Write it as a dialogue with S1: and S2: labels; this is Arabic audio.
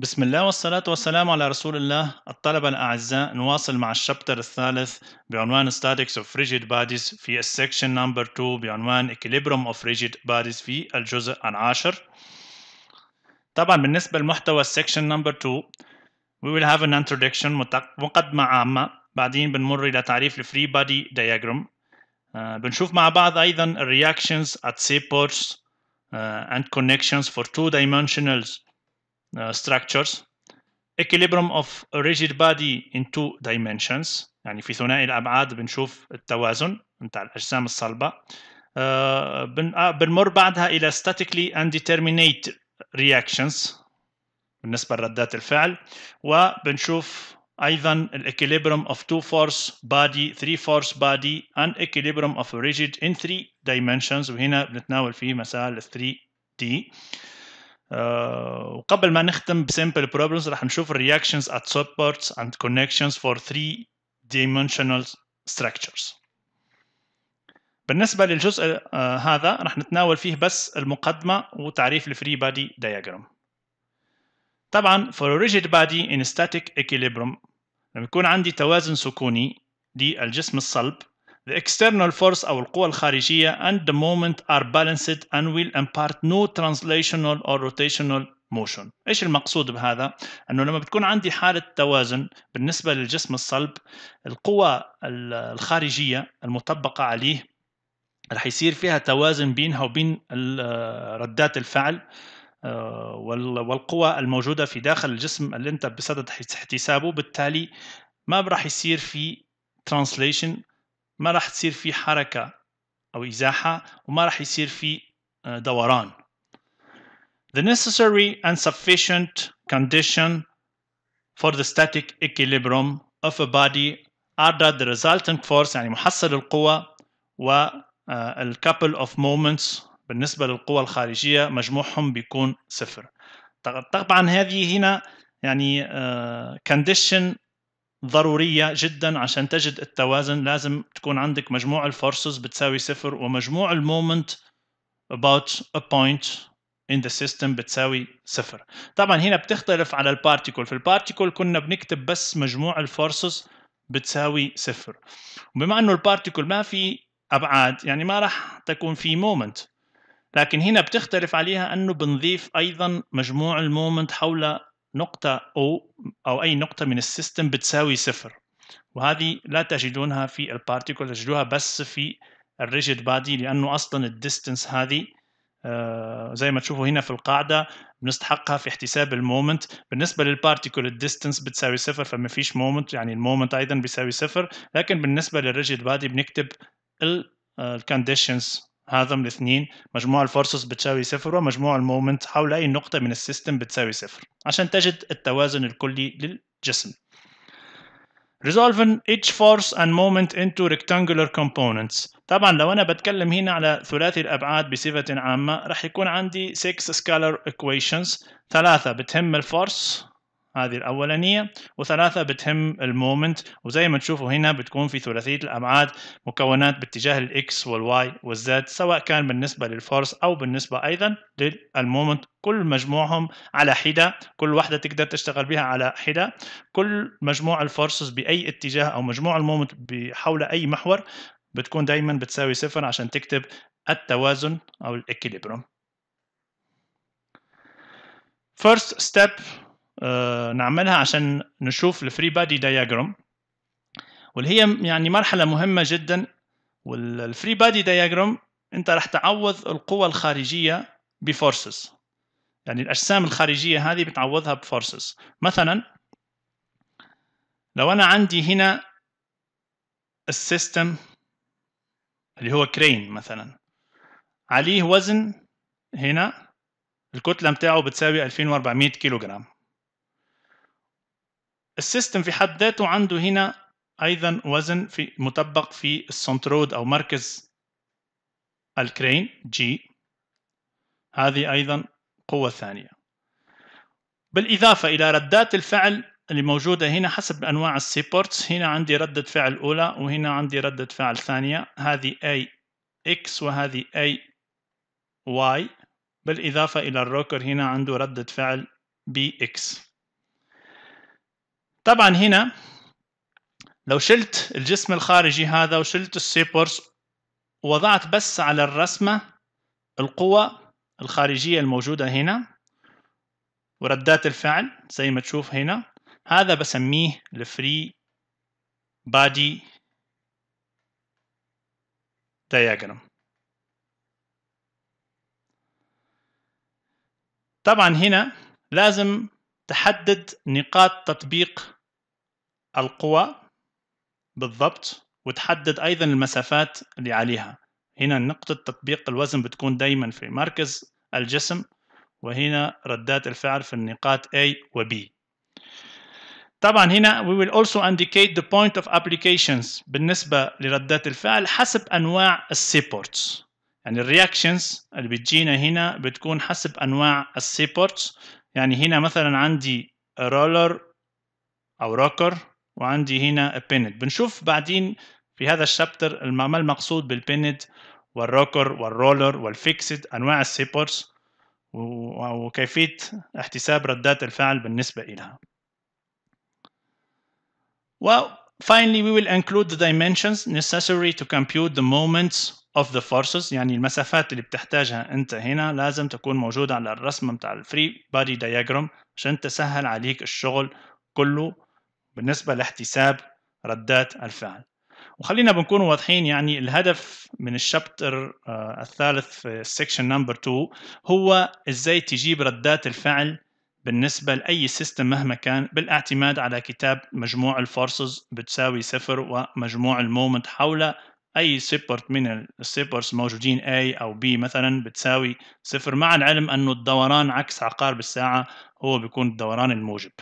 S1: بسم الله والصلاة والسلام على رسول الله الطلبة الأعزاء نواصل مع الشابتر الثالث بعنوان Statics of Rigid Bodies في السكشن نمبر 2 بعنوان Equilibrium of Rigid Bodies في الجزء العاشر طبعا بالنسبة لمحتوى السكشن نمبر 2 we will have an introduction مقدمة عامة بعدين بنمر إلى تعريف الفري بادي diagram uh, بنشوف مع بعض أيضا Reactions at supports uh, آه، and connections for two dimensionals structures equilibrium of a rigid body in two dimensions يعني في ثنائي الابعاد بنشوف التوازن نتاع الاجسام الصلبه بنمر بعدها الى statically undeterminate reactions بالنسبه لردات الفعل وبنشوف ايضا الاكيليبرم of two force body three force body and equilibrium of rigid in three dimensions وهنا بنتناول فيه مسائل 3 d آه، وقبل ما نختم بسامبل بروبلمز راح نشوف الرياكشنز ات سبورتس اند كونكشنز فور 3 dimensional structures بالنسبه للجزء آه، هذا راح نتناول فيه بس المقدمه وتعريف الفري بادي دياجرام طبعا for a rigid body in static equilibrium لما يكون عندي توازن سكوني للجسم الصلب The external force أو القوى الخارجية and the moment are balanced and will impart no translational or rotational motion. إيش المقصود بهذا؟ أنه لما بتكون عندي حالة توازن بالنسبة للجسم الصلب القوى الخارجية المطبقة عليه رح يصير فيها توازن بينها وبين ردات الفعل آه، والقوى الموجودة في داخل الجسم اللي أنت بصدد احتسابه بالتالي ما راح يصير في translation ما راح تصير في حركة أو إزاحة وما راح يصير في دوران the necessary and sufficient condition for the static equilibrium of a body are that the resultant force يعني محصل القوة وال couple of moments بالنسبة للقوة الخارجية مجموعهم بيكون صفر طبعا هذه هنا يعني condition ضرورية جدا عشان تجد التوازن لازم تكون عندك مجموع الفورسز بتساوي صفر ومجموع المومنت about a point in the system بتساوي صفر طبعا هنا بتختلف على البارتيكل في البارتيكل كنا بنكتب بس مجموع الفورسز بتساوي صفر وبما انه البارتيكل ما في ابعاد يعني ما راح تكون في مومنت لكن هنا بتختلف عليها انه بنضيف ايضا مجموع المومنت حول نقطة أو أو أي نقطة من السيستم بتساوي صفر وهذه لا تجدونها في البارتيكل تجدوها بس في الريجيد بادي لأنه أصلا الديستنس هذه آه، زي ما تشوفوا هنا في القاعدة بنستحقها في احتساب المومنت بالنسبة للبارتيكل الديستنس بتساوي صفر فما فيش مومنت يعني المومنت أيضا بيساوي صفر لكن بالنسبة للريجيد بادي بنكتب الكونديشنز آه، هذا من الاثنين مجموع الفورسز بتساوي صفر ومجموع المومنت حول أي نقطة من السيستم بتساوي صفر عشان تجد التوازن الكلي للجسم Resolving each force and moment into rectangular components طبعا لو أنا بتكلم هنا على ثلاثي الأبعاد بصفة عامة راح يكون عندي 6 scalar equations ثلاثة بتهم الفورس هذه الاولانيه وثلاثه بتهم المومنت وزي ما تشوفوا هنا بتكون في ثلاثيه الابعاد مكونات باتجاه الاكس والواي والزد سواء كان بالنسبه للفورس او بالنسبه ايضا للمومنت كل مجموعهم على حده كل واحده تقدر تشتغل بها على حده كل مجموع الفورسز باي اتجاه او مجموع المومنت حول اي محور بتكون دائما بتساوي صفر عشان تكتب التوازن او الاكيليبروم First step آه، نعملها عشان نشوف الفري بادي دياجرام واللي هي يعني مرحله مهمه جدا والفري بادي دياجرام انت راح تعوض القوى الخارجيه بفورسز يعني الاجسام الخارجيه هذه بتعوضها بفورسز مثلا لو انا عندي هنا السيستم اللي هو كرين مثلا عليه وزن هنا الكتله بتاعه بتساوي 2400 كيلوغرام السيستم في حد ذاته عنده هنا ايضا وزن في مطبق في السنترود او مركز الكرين جي هذه ايضا قوه ثانيه بالاضافه الى ردات الفعل اللي موجوده هنا حسب انواع السيبورتس هنا عندي رده فعل اولى وهنا عندي رده فعل ثانيه هذه اي اكس وهذه اي واي بالاضافه الى الروكر هنا عنده رده فعل بي اكس طبعا هنا لو شلت الجسم الخارجي هذا وشلت السيبورس ووضعت بس على الرسمة القوة الخارجية الموجودة هنا وردات الفعل زي ما تشوف هنا هذا بسميه الفري بادي diagram طبعا هنا لازم تحدد نقاط تطبيق القوى بالضبط وتحدد ايضا المسافات اللي عليها هنا نقطة تطبيق الوزن بتكون دايما في مركز الجسم وهنا ردات الفعل في النقاط A و B طبعا هنا we will also indicate the point of applications بالنسبة لردات الفعل حسب أنواع السيبورتس يعني الرياكشنز اللي بتجينا هنا بتكون حسب انواع السيبورتس يعني هنا مثلا عندي رولر او روكر وعندي هنا بينت بنشوف بعدين في هذا الشابتر ما المقصود بالبينت والروكر والرولر والفيكسد انواع السيبورتس وكيفيه احتساب ردات الفعل بالنسبه لها Well, finally, we will include the dimensions necessary to compute the moments of the forces يعني المسافات اللي بتحتاجها انت هنا لازم تكون موجوده على الرسمه بتاع الفري بادي diagram عشان تسهل عليك الشغل كله بالنسبه لاحتساب ردات الفعل وخلينا بنكون واضحين يعني الهدف من الشابتر آه، الثالث في section نمبر 2 هو ازاي تجيب ردات الفعل بالنسبة لأي سيستم مهما كان بالاعتماد على كتاب مجموع الفورسز بتساوي صفر ومجموع المومنت حول اي سيبرت من السيبرز الموجودين A او B مثلا بتساوي صفر مع العلم انه الدوران عكس عقارب الساعه هو بيكون الدوران الموجب